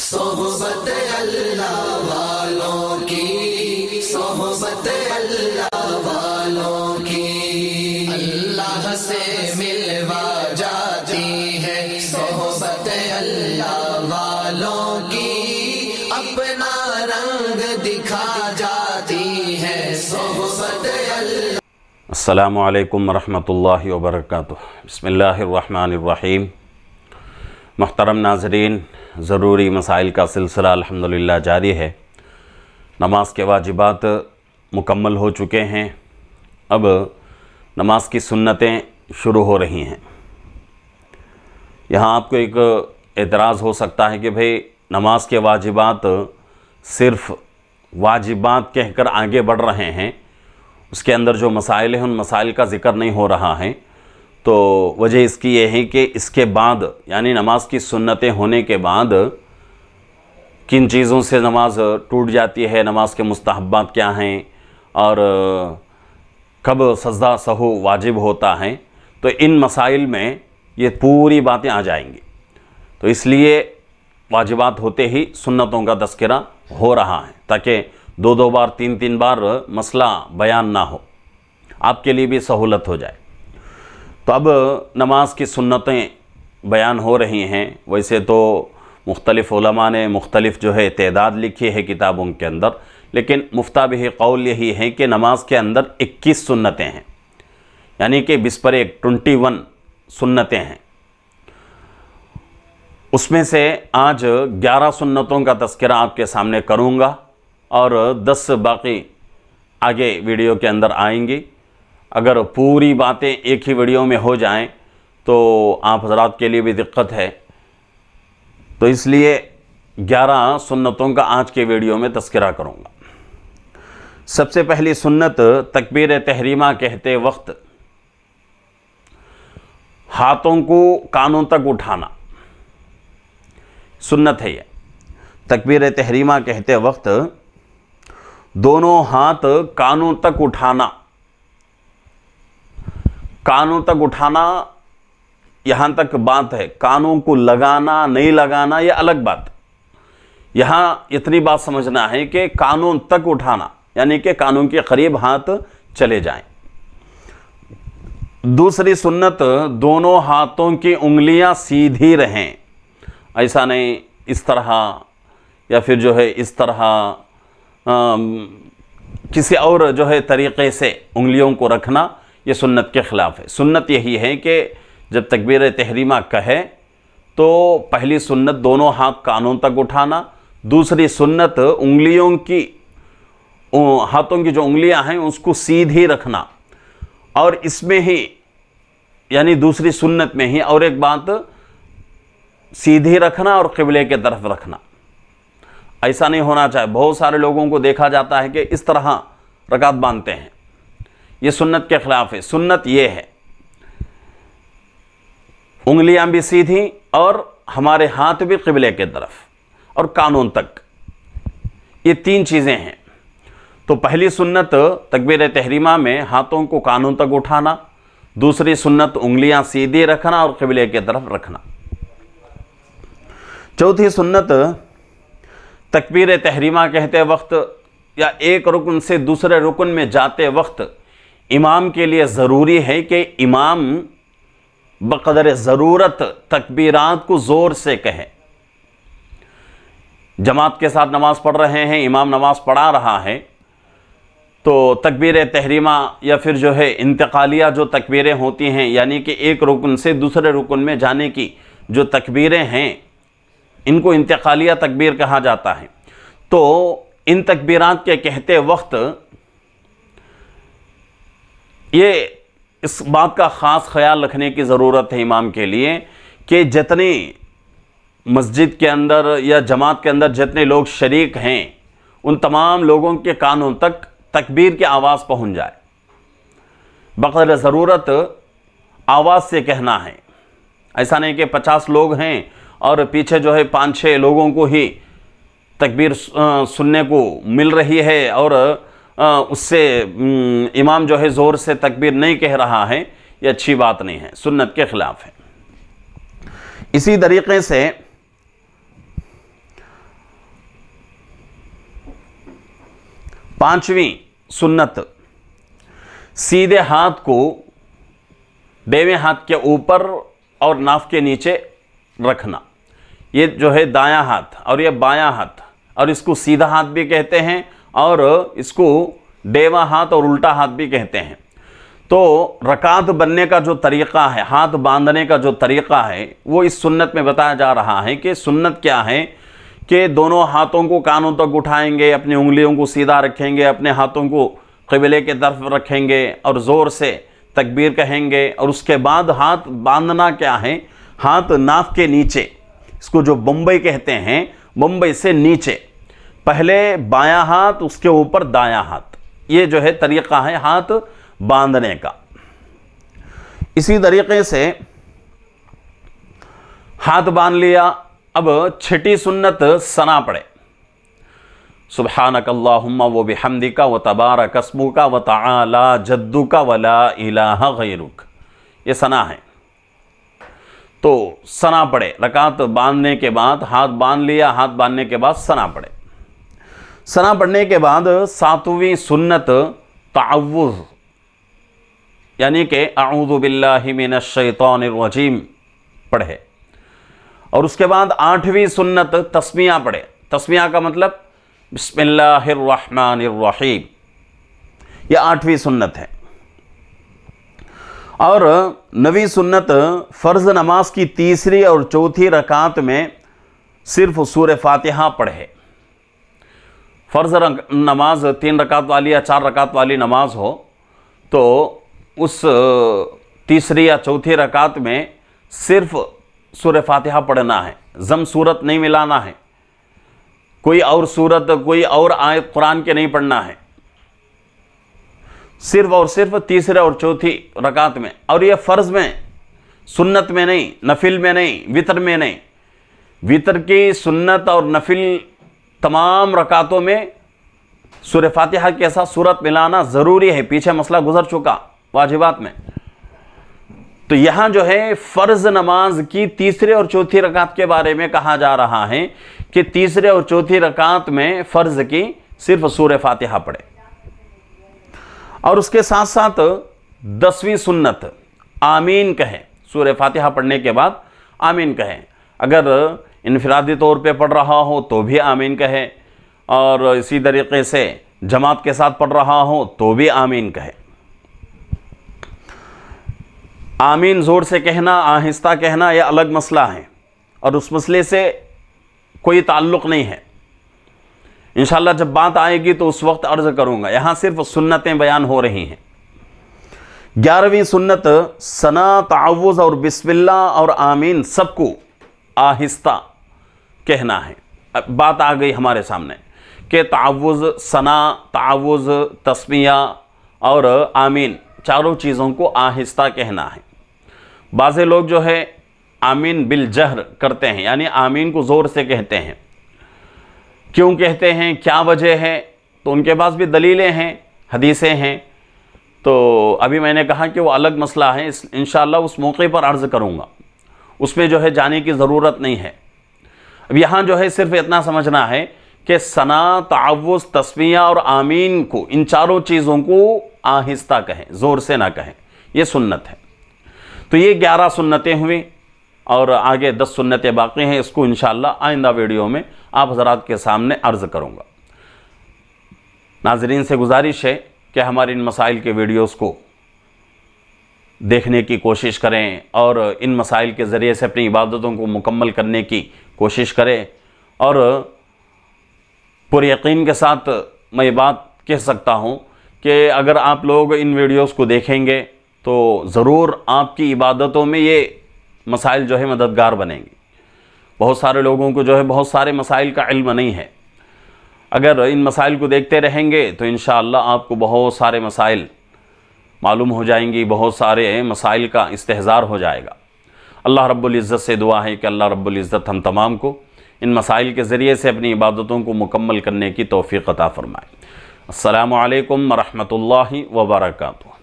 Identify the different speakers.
Speaker 1: सोहबत अल्लाह वालों की सोहबत अल्लाह वालों की अल्लाह से मिलवा जाती है सोहबत अल्लाह वालों की अपना रंग दिखा जाती है सोहबत अल्लाह असलकम वरहमल वर्क बसमीम मोहतरम नाजरीन ज़रूरी मसाइल का सिलसिला अल्हम्दुलिल्लाह जारी है नमाज के वाजिबात मुकम्मल हो चुके हैं अब नमाज की सुन्नतें शुरू हो रही हैं यहाँ आपको एक एतराज़ हो सकता है कि भाई नमाज के वाजिबात सिर्फ़ वाजिबात कहकर आगे बढ़ रहे हैं उसके अंदर जो मसाइल हैं उन मसाइल का ज़िक्र नहीं हो रहा है तो वजह इसकी यह है कि इसके बाद यानी नमाज की सुन्नतें होने के बाद किन चीज़ों से नमाज टूट जाती है नमाज के मुस्तहबात क्या हैं और कब सजदा सहु वाजिब होता है तो इन मसाइल में ये पूरी बातें आ जाएंगी तो इसलिए वाजिबात होते ही सुन्नतों का तस्करा हो रहा है ताकि दो दो बार तीन तीन बार मसला बयान ना हो आपके लिए भी सहूलत हो जाए तो अब नमाज की सुन्नतें बयान हो रही हैं वैसे तो मुख्तलिफ़ ने मुख्तलिफ़ जो है तदाद लिखी है किताबों के अंदर लेकिन मुफ्ता भी कौल यही है कि नमाज के अंदर 21 सुन्नतें हैं यानी कि बिस पर एक ट्वेंटी वन सुन्नतें हैं उसमें से आज 11 सुन्नतों का तस्करा आपके सामने करूँगा और 10 बाकी आगे वीडियो के अंदर आएंगी अगर पूरी बातें एक ही वीडियो में हो जाएं तो आप हजरात के लिए भी दिक्कत है तो इसलिए ग्यारह सुन्नतों का आज के वीडियो में तस्करा करूँगा सबसे पहली सुन्नत तकबीर तहरीमा कहते वक्त हाथों को कानों तक उठाना सुन्नत है यह तकबीर तहरीमा कहते वक्त दोनों हाथ कानों तक उठाना कानों तक उठाना यहाँ तक बात है कानों को लगाना नहीं लगाना ये अलग बात यहाँ इतनी बात समझना है कि कानों तक उठाना यानी कि कानों के करीब हाथ चले जाएं दूसरी सुन्नत दोनों हाथों की उंगलियां सीधी रहें ऐसा नहीं इस तरह या फिर जो है इस तरह आ, किसी और जो है तरीक़े से उंगलियों को रखना ये सुन्नत के ख़िलाफ़ है सुन्नत यही है कि जब तकबीर तहरीमा कहे तो पहली सुन्नत दोनों हाथ कानों तक उठाना दूसरी सुन्नत उंगलियों की हाथों की जो उंगलियां हैं उसको सीधी रखना और इसमें ही यानी दूसरी सुन्नत में ही और एक बात सीधी रखना और किबले के तरफ रखना ऐसा नहीं होना चाहिए बहुत सारे लोगों को देखा जाता है कि इस तरह रकात बांधते हैं ये सुन्नत के ख़िलाफ़ है सुन्नत ये है उंगलियां भी सीधी और हमारे हाथ भी किबले के तरफ और कानून तक ये तीन चीज़ें हैं तो पहली सुन्नत तकबीर तहरीमा में हाथों को कानून तक उठाना दूसरी सुन्नत उंगलियां सीधी रखना और किबले के तरफ रखना चौथी सुन्नत तकबीर तहरीमा कहते वक्त या एक रुकन से दूसरे रुकन में जाते वक्त इमाम के लिए ज़रूरी है कि इमाम बकदर ज़रूरत तकबीरात को ज़ोर से कहें जमात के साथ नमाज़ पढ़ रहे हैं इमाम नमाज़ पढ़ा रहा है तो तकबीर तहरीमा या फिर जो है इंतकालिया जो तकबीरें होती हैं यानी कि एक रुकन से दूसरे रुकन में जाने की जो तकबीरें हैं इनको इंतकालिया तकबीर कहा जाता है तो इन तकबीरात के कहते वक्त ये इस बात का ख़ास ख्याल रखने की ज़रूरत है इमाम के लिए कि जितने मस्जिद के अंदर या जमात के अंदर जितने लोग शरीक हैं उन तमाम लोगों के कानों तक तकबीर की आवाज़ पहुंच जाए बकर ज़रूरत आवाज़ से कहना है ऐसा नहीं कि पचास लोग हैं और पीछे जो है पाँच छः लोगों को ही तकबीर सुनने को मिल रही है और उससे इमाम जो है ज़ोर से तकबीर नहीं कह रहा है ये अच्छी बात नहीं है सुन्नत के ख़िलाफ़ है इसी तरीके से पांचवी सुन्नत सीधे हाथ को देवे हाथ के ऊपर और नाफ के नीचे रखना ये जो है दायां हाथ और ये बायां हाथ और इसको सीधा हाथ भी कहते हैं और इसको डेवा हाथ और उल्टा हाथ भी कहते हैं तो रकात बनने का जो तरीक़ा है हाथ बांधने का जो तरीक़ा है वो इस सुन्नत में बताया जा रहा है कि सुन्नत क्या है कि दोनों हाथों को कानों तक उठाएंगे अपनी उंगलियों को सीधा रखेंगे अपने हाथों को कबले के तरफ रखेंगे और ज़ोर से तकबीर कहेंगे और उसके बाद हाथ बांधना क्या है हाथ नाक के नीचे इसको जो बम्बई कहते हैं बम्बई से नीचे पहले बायां हाथ उसके ऊपर दायां हाथ ये जो है तरीक़ा है हाथ बांधने का इसी तरीके से हाथ बांध लिया अब छठी सुन्नत सना पड़े भी व का व तबारक का व तआला जद्दू का वला इलाहा गैरुक ये सना है तो सना पड़े रकात बांधने के बाद हाथ बांध लिया हाथ बांधने के बाद सना पड़े सना पढ़ने के बाद सातवीं सुन्नत तावुज़ यानी कि आऊदबिल्लामिनशैतरजीम पढ़े और उसके बाद आठवीं सुन्नत तस्मिया पढ़े तस्मिया का मतलब बसमीम यह आठवीं सुन्नत है और नवी सुन्नत फ़र्ज़ नमाज की तीसरी और चौथी रकात में सिर्फ सूर फातिहा पढ़े फ़र्ज़ नमाज तीन रकात वाली या चार रकात वाली नमाज हो तो उस तीसरी या चौथी रकात में सिर्फ सूर्य फातिहा पढ़ना है जम सूरत नहीं मिलाना है कोई और सूरत कोई और आय कुरान के नहीं पढ़ना है सिर्फ और सिर्फ तीसरे और चौथी रकात में और ये फ़र्ज़ में सुन्नत में नहीं नफिल में नहीं वितर में नहीं वितर की सुन्नत और नफिल तमाम रकातों में सुर फातिहा के साथ सूरत मिलाना ज़रूरी है पीछे मसला गुजर चुका वाजिबात में तो यहाँ जो है फ़र्ज़ नमाज की तीसरे और चौथी रकात के बारे में कहा जा रहा है कि तीसरे और चौथी रकात में फ़र्ज़ की सिर्फ सूर फातिहा पढ़े और उसके साथ साथ दसवीं सुन्नत आमीन कहें सूर फातिहा पढ़ने के बाद आमीन कहें अगर इनफरादी तौर पे पढ़ रहा हो तो भी आमीन कहे और इसी तरीके से जमात के साथ पढ़ रहा हो तो भी आमीन कहे आमीन ज़ोर से कहना आहिस्ता कहना यह अलग मसला है और उस मसले से कोई ताल्लुक़ नहीं है इन जब बात आएगी तो उस वक्त अर्ज़ करूँगा यहाँ सिर्फ सुन्नतें बयान हो रही हैं ग्यारहवीं सुन्नत सना तावुज़ और बिस्मिल्लाह और आमीन सबको आहिस्ता कहना है बात आ गई हमारे सामने कि तावुज़ सना तावुज़ तस्मिया और आमीन चारों चीज़ों को आहिस्ता कहना है बाज़ लोग जो है आमीन बिल जहर करते हैं यानी आमीन को ज़ोर से कहते हैं क्यों कहते हैं क्या वजह है तो उनके पास भी दलीलें हैं हदीसें हैं तो अभी मैंने कहा कि वो अलग मसला है इस इन उस मौके पर अर्ज़ करूँगा उसमें जो है जाने की ज़रूरत नहीं है अब यहाँ जो है सिर्फ इतना समझना है कि सना तावस तस्मिया और आमीन को इन चारों चीज़ों को आहिस्ता कहें ज़ोर से ना कहें यह सुन्नत है तो ये ग्यारह सुन्नतें हुई और आगे दस सुन्नतें बाकी हैं इसको इन आइंदा वीडियो में आप हजरात के सामने अर्ज़ करूँगा नाजरीन से गुजारिश है कि हमारे इन मसाइल के वीडियोस को देखने की कोशिश करें और इन मसाइल के ज़रिए से अपनी इबादतों को मुकम्मल करने की कोशिश करें और पुरयकीन के साथ मैं ये बात कह सकता हूँ कि अगर आप लोग इन वीडियोस को देखेंगे तो ज़रूर आपकी इबादतों में ये मसाइल जो है मददगार बनेंगे बहुत सारे लोगों को जो है बहुत सारे मसाइल का इल्म नहीं है अगर इन मसाइल को देखते रहेंगे तो इन आपको बहुत सारे मसाइल मालूम हो जाएंगी बहुत सारे मसाइल का इस्तेजार हो जाएगा अल्लाह रब्ज़त से दुआ है कि अल्लाह रब्ज़त हम तमाम को इन मसाइल के ज़रिए से अपनी इबादतों को मुकम्मल करने की तोफ़ी अता फ़रमाएँ अल्लाम वरहमल वर्का